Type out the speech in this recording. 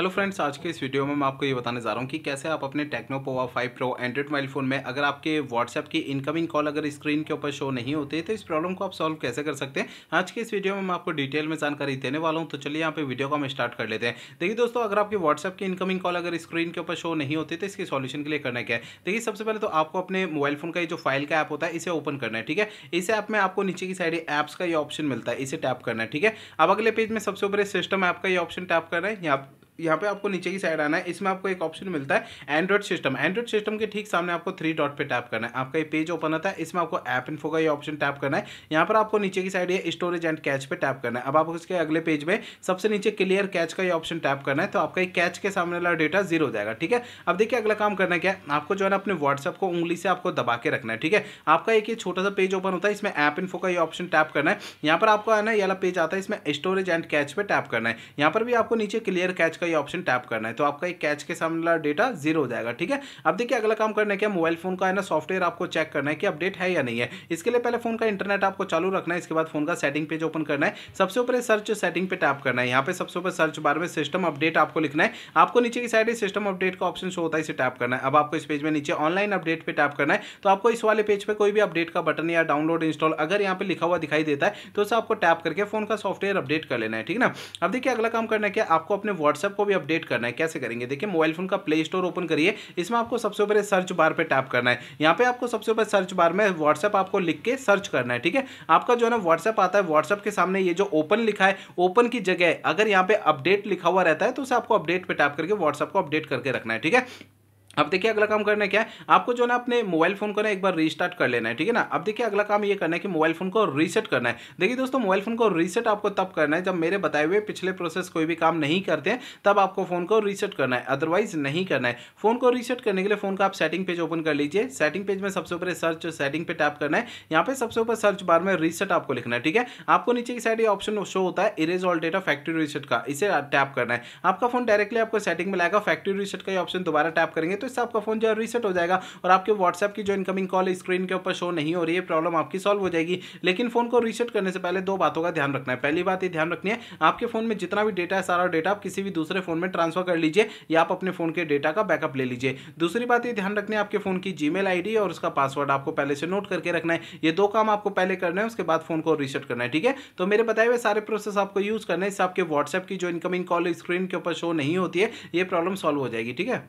hello friends आज के इस वीडियो में मैं आपको ये बताने जा रहा हूँ कि कैसे आप अपने Pova 5 Pro Android mobile phone में अगर आपके व्हाट्सएप की इनकमिंग कॉल अगर स्क्रीन के ऊपर शो नहीं होती तो इस प्रॉब्लम को आप सॉल्व कैसे कर सकते हैं आज के इस वीडियो में मैं आपको डिटेल में जानकारी देने वाला हूँ तो चलिए यहाँ पे वीडियो को हम स्टार्ट कर लेते हैं देखिए दोस्तों अगर आपके व्हाट्सएप की इनकमिंग कॉल अगर स्क्रीन के ऊपर शो नहीं होती तो इसके सॉल्यूशन के लिए करना क्या है देखिए सबसे पहले तो आपको अपने मोबाइल फ़ोन का जो फाइल का ऐप होता है इसे ओपन करना है ठीक है इस ऐप में आपको नीचे की साइड ऐप्स का ये ऑप्शन मिलता है इसे टैप करना है ठीक है अब अगले पेज में सबसे ऊपर सिस्टम ऐप का ये ऑप्शन टैप करना है यहाँ यहाँ पे आपको नीचे की साइड आना है इसमें आपको एक ऑप्शन मिलता है एंड्रॉइड सिस्टम एंड्रॉइड सिस्टम के ठीक सामने आपको थ्री डॉट पे टैप करना है आपका ये पेज ओपन होता है इसमें आपको ऐप इन्फो का ये ऑप्शन टैप करना है यहाँ पर आपको नीचे की साइड ये स्टोरेज एंड कैच पे टैप करना है अब आप उसके अगले पेज में सबसे नीचे क्लियर कैच का ये ऑप्शन टैप करना है तो आपका ये कैच के सामने वाला डेटा जीरो हो जाएगा ठीक है अब देखिए अगला काम करना क्या है आपको जो है ना अपने व्हाट्सअप को उंगली से आपको दबा के रखना है ठीक है आपका एक ये छोटा सा पेज ओपन होता है इसमें ऐप इन्फो का ये ऑप्शन टैप करना है यहाँ पर आपको आना ये वाला पेज आता है इसमें स्टोरेज एंड कैच पर टैप करना है यहाँ पर भी आपको नीचे क्लियर कैच का का ये ऑप्शन टैप करना है तो आपका एक कैच के सामने वाला डेटा जीरो हो जाएगा ठीक है अब देखिए अगला काम करना है क्या मोबाइल फोन का है ना सॉफ्टवेयर आपको चेक करना है कि अपडेट है या नहीं है इसके लिए पहले फोन का इंटरनेट आपको चालू रखना है इसके बाद फोन का सेटिंग पेज ओपन करना है सबसे ऊपर सर्च सेटिंग पे टैप करना है यहाँ पे सबसे ऊपर सर्च बार में सिस्टम अपडेट आपको लिखना है आपको नीचे की साइड सिस्टम अपडेट का ऑप्शन शो होता है इसे टैप करना है अब आपको इस पेज में नीचे ऑनलाइन अपडेट पर टैप करना है तो आपको इस वाले पेज पर कोई भी अपडेट का बटन या डाउनलोड इंस्टॉल अगर यहाँ पे लिखा हुआ दिखाई देता है तो उसे आपको टैप करके फोन का सॉफ्टवेयर अपडेट कर लेना है ठीक ना अब देखिए अगला काम करना है कि आपको अपने व्हाट्सअप आपको भी अपडेट करना है कैसे करेंगे देखिए मोबाइल फोन का प्ले स्टोर ओपन करिए इसमें आपको सबसे ऊपर सर्च बार पर टैप करना है यहाँ पे आपको सबसे ऊपर सर्च बार में व्हाट्सएप आपको लिख के सर्च करना है ठीक है आपका जो है ना व्हाट्सएप आता है व्हाट्सएप के सामने ये जो ओपन लिखा है ओपन की जगह अगर यहाँ पे अपडेट लिखा हुआ रहता है तो उसे आपको अपडेट पर टैप करके व्हाट्सएप को अपडेट करके रखना है ठीक है अब देखिए अगला काम करना क्या है आपको जो है ना अपने मोबाइल फोन को ना एक बार रीस्टार्ट कर लेना है ठीक है ना अब देखिए अगला काम ये करना है कि मोबाइल फोन को रीसेट करना है देखिए दोस्तों मोबाइल फोन को रीसेट आपको तब करना है जब मेरे बताए हुए पिछले प्रोसेस कोई भी काम नहीं करते हैं तब आपको फोन को रीसेट करना है अदरवाइज नहीं करना है फोन को रीसेट करने के लिए फोन का आप सेटिंग पेज ओपन कर लीजिए सेटिंग पेज में सबसे ऊपर सर्च सेटिंग पे टैप करना है यहाँ पे सबसे ऊपर सर्च बार में रीसेट आपको लिखना है ठीक है आपको नीचे की साइड ये ऑप्शन शो होता है erase all data factory reset का इसे टैप करना है आपका फोन डायरेक्टली आपको सेटिंग में लाएगा फैक्ट्री रीसेट का ऑप्शन दोबारा टैप करेंगे तो फिर से आपका फ़ोन जो है रीसेट हो जाएगा और आपके व्हाट्सएप की जो इनकमिंग कॉल स्क्रीन के ऊपर शो नहीं हो रही है प्रॉब्लम आपकी सॉल्व हो जाएगी लेकिन फ़ोन को रीसेट करने से पहले दो बातों का ध्यान रखना है पहली बात ये ध्यान रखनी है आपके फ़ोन में जितना भी डेटा है सारा डेटा आप किसी भी दूसरे फ़ोन में ट्रांसफर कर लीजिए या आप अपने फ़ोन के डेटा का बैकअप ले लीजिए दूसरी बात ये ध्यान रखनी है आपके फ़ोन की जी मेल और उसका पासवर्ड आपको पहले से नोट करके रखना है ये दो काम आपको पहले करना है उसके बाद फ़ोन को रीसेट करना है ठीक है तो मेरे बताए हुए सारे प्रोसेस आपको यूज़ करना है इससे आपके व्हाट्सएप की जो इनकमिंग कॉल स्क्रीन के ऊपर शो नहीं होती है ये प्रॉब्लम सॉल्व हो जाएगी ठीक है